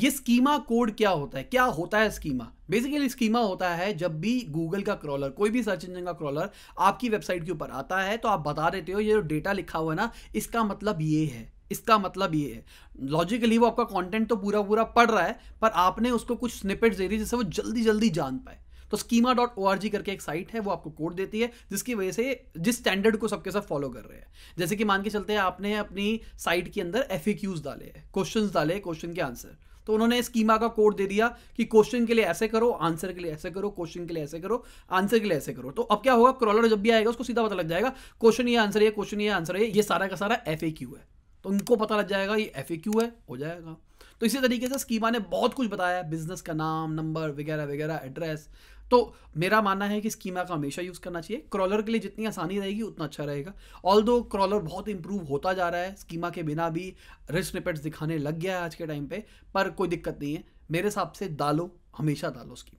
ये schema code क्या होता है क्या होता है स्कीमा बेसिकली स्कीमा होता है जब भी गूगल का क्रॉलर कोई भी सर्च इंजन का क्रॉलर आपकी वेबसाइट के ऊपर आता है तो आप बता देते हो ये जो डेटा लिखा हुआ है ना इसका मतलब ये है इसका मतलब ये है लॉजिकली वो आपका कंटेंट तो पूरा पूरा पढ़ रहा है पर आपने उसको कुछ स्निपेट दे दी जिससे वो जल्दी जल्दी जान पाए तो schema dot O R G करके एक साइट है वो आपको कोड देती है जिसकी वजह से जिस स्टैंडर्ड को सबके साथ फॉलो कर रहे हैं जैसे कि मान के चलते हैं आपने अपनी साइट के अंदर एफ ए क्यूज डाले हैं क्वेश्चन डाले क्वेश्चन के आंसर तो उन्होंने स्कीमा का कोड दे दिया कि क्वेश्चन के लिए ऐसे करो आंसर के लिए ऐसे करो क्वेश्चन के लिए ऐसे करो आंसर के लिए ऐसे करो तो अब क्या होगा क्रॉलर जब भी आएगा उसको सीधा पता लग जाएगा क्वेश्चन ये आंसर है क्वेश्चन ये आंसर है ये सारा का सारा एफ है तो उनको पता लग जाएगा ये एफ है हो जाएगा तो इसी तरीके से स्कीमा ने बहुत कुछ बताया है बिजनेस का नाम नंबर वगैरह वगैरह एड्रेस तो मेरा मानना है कि स्कीमा का हमेशा यूज़ करना चाहिए क्रॉलर के लिए जितनी आसानी रहेगी उतना अच्छा रहेगा ऑल दो क्रॉलर बहुत इंप्रूव होता जा रहा है स्कीमा के बिना भी रिस्क रिपेट्स दिखाने लग गया है आज के टाइम पे पर कोई दिक्कत नहीं है मेरे हिसाब से डालो हमेशा डालो स्कीमा